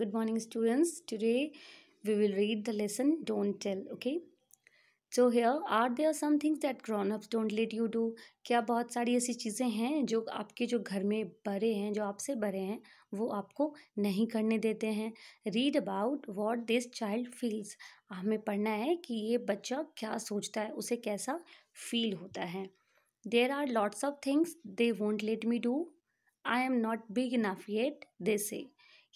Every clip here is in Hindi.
good morning students today we will read the lesson don't tell okay so here are there some things that grown ups don't let you do क्या बहुत सारी ऐसी चीज़ें हैं जो आपके जो घर में बड़े हैं जो आपसे बड़े हैं वो आपको नहीं करने देते हैं read about what this child feels हमें पढ़ना है कि ये बच्चा क्या सोचता है उसे कैसा फील होता है there are lots of things they won't let me do I am not big enough yet they say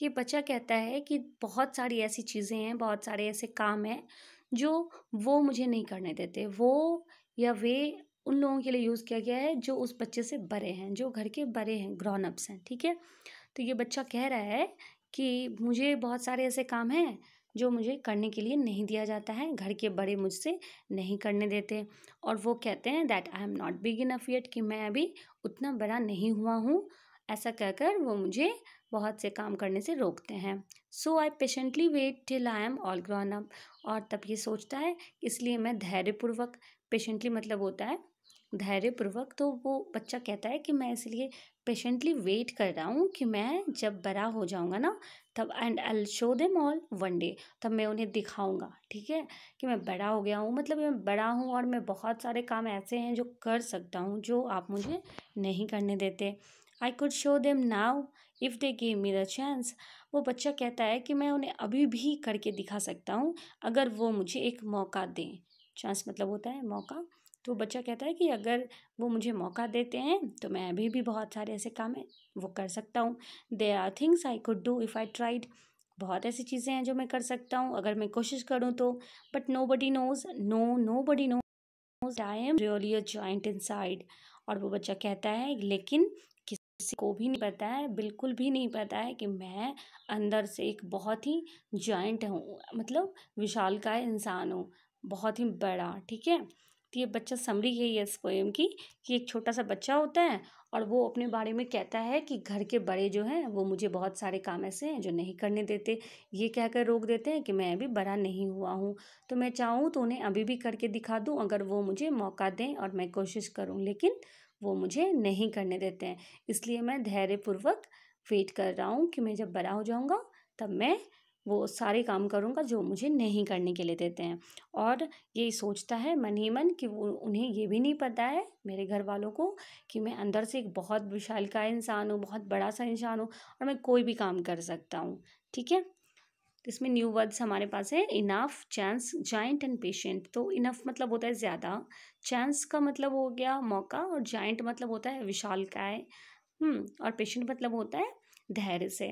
ये बच्चा कहता है कि बहुत सारी ऐसी चीज़ें हैं बहुत सारे ऐसे काम हैं जो वो मुझे नहीं करने देते वो या वे उन लोगों के लिए यूज़ किया गया है जो उस बच्चे से बड़े हैं जो घर के बड़े हैं ग्रॉन अप्स हैं ठीक है तो ये बच्चा कह रहा है कि मुझे बहुत सारे ऐसे काम हैं जो मुझे करने के लिए नहीं दिया जाता है घर के बड़े मुझसे नहीं करने देते और वो कहते हैं that I am not big enough yet कि मैं अभी उतना बड़ा नहीं हुआ हूँ ऐसा कहकर वो मुझे बहुत से काम करने से रोकते हैं so I patiently wait till I am all grown up और तब ये सोचता है इसलिए मैं धैर्यपूर्वक पेशेंटली मतलब होता है धैर्यपूर्वक तो वो बच्चा कहता है कि मैं इसलिए पेशेंटली वेट कर रहा हूँ कि मैं जब बड़ा हो जाऊँगा ना तब and I show them all one day तब मैं उन्हें दिखाऊँगा ठीक है कि मैं बड़ा हो गया हूँ मतलब मैं बड़ा हूँ और मैं बहुत सारे काम ऐसे हैं जो कर सकता हूँ जो आप मुझे नहीं करने देते I could show them now if they gave me the chance वो बच्चा कहता है कि मैं उन्हें अभी भी करके दिखा सकता हूँ अगर वो मुझे एक मौका दें चांस मतलब होता है मौका तो बच्चा कहता है कि अगर वो मुझे मौका देते हैं तो मैं अभी भी बहुत सारे ऐसे काम हैं वो कर सकता हूँ they are things I could do if I tried बहुत ऐसी चीज़ें हैं जो मैं कर सकता हूँ अगर मैं कोशिश करूँ तो but nobody knows no nobody knows I am really a giant inside और वो बच्चा कहता है लेकिन किसी को भी नहीं पता है बिल्कुल भी नहीं पता है कि मैं अंदर से एक बहुत ही जॉइंट हूँ मतलब विशाल का इंसान हूँ बहुत ही बड़ा ठीक है तो ये बच्चा समरी है ये इस पोएम की कि एक छोटा सा बच्चा होता है और वो अपने बारे में कहता है कि घर के बड़े जो हैं वो मुझे बहुत सारे काम ऐसे हैं जो नहीं करने देते ये कहकर रोक देते हैं कि मैं अभी बड़ा नहीं हुआ हूँ तो मैं चाहूँ तो उन्हें अभी भी करके दिखा दूँ अगर वो मुझे मौका दें और मैं कोशिश करूँ लेकिन वो मुझे नहीं करने देते हैं इसलिए मैं धैर्यपूर्वक वेट कर रहा हूँ कि मैं जब बड़ा हो जाऊँगा तब मैं वो सारे काम करूँगा जो मुझे नहीं करने के लिए देते हैं और ये सोचता है मन ही मन कि वो उन्हें ये भी नहीं पता है मेरे घर वालों को कि मैं अंदर से एक बहुत का इंसान हूँ बहुत बड़ा सा इंसान हूँ और मैं कोई भी काम कर सकता हूँ ठीक है तो इसमें न्यू वर्ड्स हमारे पास है enough chance giant and patient तो इनफ मतलब होता है ज़्यादा चांस का मतलब हो गया मौका और जाइंट मतलब होता है विशाल काय हम्म, और पेशेंट मतलब होता है धैर्य से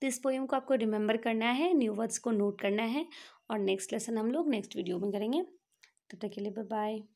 तो इस पोएम को आपको रिमेंबर करना है न्यू वर्ड्स को नोट करना है और नेक्स्ट लेसन हम लोग नेक्स्ट वीडियो में करेंगे तब तो तक के लिए बाय